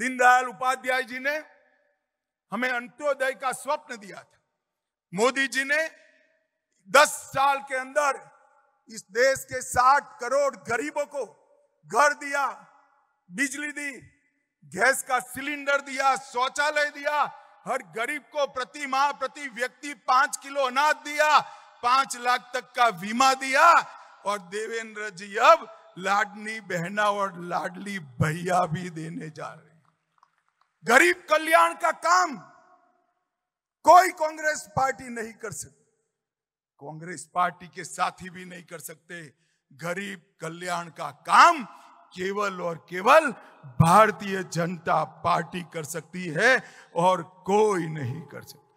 दीनदयाल उपाध्याय जी ने हमें अंत्योदय का स्वप्न दिया था मोदी जी ने 10 साल के अंदर इस देश के 60 करोड़ गरीबों को घर दिया बिजली दी गैस का सिलेंडर दिया शौचालय दिया हर गरीब को प्रति माह प्रति व्यक्ति पांच किलो अनाज दिया पांच लाख तक का बीमा दिया और देवेंद्र जी अब लाडनी बहना और लाडली भैया भी देने जा रहे गरीब कल्याण का काम कोई कांग्रेस पार्टी नहीं कर सकती कांग्रेस पार्टी के साथी भी नहीं कर सकते गरीब कल्याण का काम केवल और केवल भारतीय जनता पार्टी कर सकती है और कोई नहीं कर सकता